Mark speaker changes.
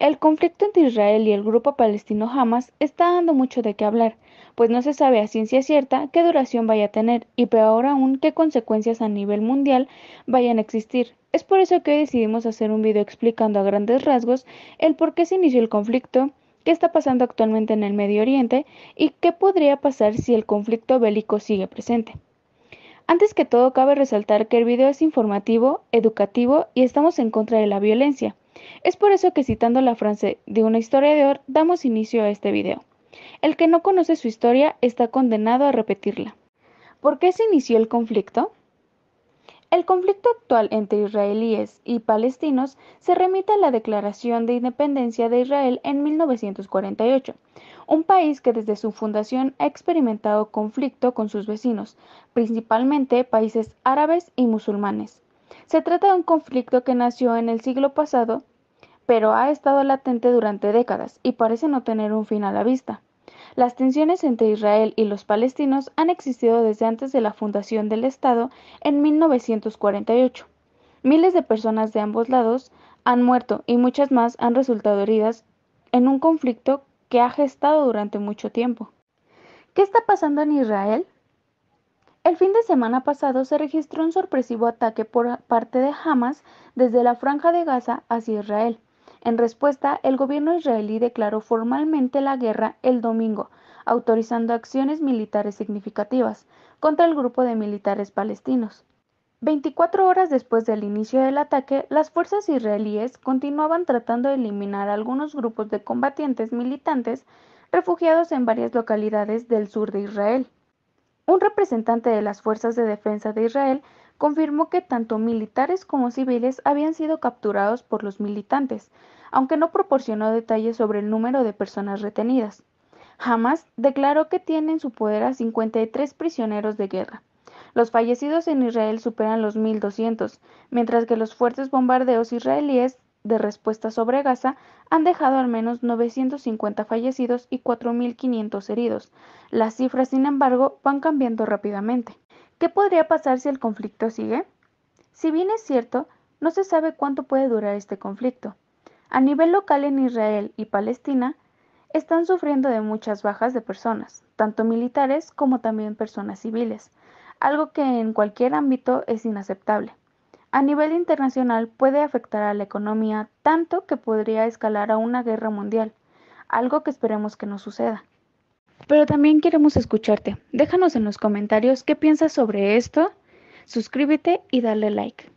Speaker 1: El conflicto entre Israel y el grupo palestino Hamas está dando mucho de qué hablar, pues no se sabe a ciencia cierta qué duración vaya a tener y peor aún qué consecuencias a nivel mundial vayan a existir. Es por eso que hoy decidimos hacer un video explicando a grandes rasgos el por qué se inició el conflicto, qué está pasando actualmente en el Medio Oriente y qué podría pasar si el conflicto bélico sigue presente. Antes que todo, cabe resaltar que el video es informativo, educativo y estamos en contra de la violencia. Es por eso que citando la frase de una historia de historiador, damos inicio a este video. El que no conoce su historia está condenado a repetirla. ¿Por qué se inició el conflicto? El conflicto actual entre israelíes y palestinos se remite a la Declaración de Independencia de Israel en 1948, un país que desde su fundación ha experimentado conflicto con sus vecinos, principalmente países árabes y musulmanes. Se trata de un conflicto que nació en el siglo pasado, pero ha estado latente durante décadas y parece no tener un fin a la vista. Las tensiones entre Israel y los palestinos han existido desde antes de la fundación del Estado en 1948. Miles de personas de ambos lados han muerto y muchas más han resultado heridas en un conflicto que ha gestado durante mucho tiempo. ¿Qué está pasando en Israel? El fin de semana pasado se registró un sorpresivo ataque por parte de Hamas desde la franja de Gaza hacia Israel. En respuesta, el gobierno israelí declaró formalmente la guerra el domingo, autorizando acciones militares significativas contra el grupo de militares palestinos. 24 horas después del inicio del ataque, las fuerzas israelíes continuaban tratando de eliminar a algunos grupos de combatientes militantes refugiados en varias localidades del sur de Israel. Un representante de las Fuerzas de Defensa de Israel confirmó que tanto militares como civiles habían sido capturados por los militantes, aunque no proporcionó detalles sobre el número de personas retenidas. Hamas declaró que tiene en su poder a 53 prisioneros de guerra. Los fallecidos en Israel superan los 1.200, mientras que los fuertes bombardeos israelíes de respuesta sobre Gaza han dejado al menos 950 fallecidos y 4.500 heridos. Las cifras, sin embargo, van cambiando rápidamente. ¿Qué podría pasar si el conflicto sigue? Si bien es cierto, no se sabe cuánto puede durar este conflicto. A nivel local en Israel y Palestina, están sufriendo de muchas bajas de personas, tanto militares como también personas civiles, algo que en cualquier ámbito es inaceptable a nivel internacional puede afectar a la economía tanto que podría escalar a una guerra mundial, algo que esperemos que no suceda. Pero también queremos escucharte. Déjanos en los comentarios qué piensas sobre esto, suscríbete y dale like.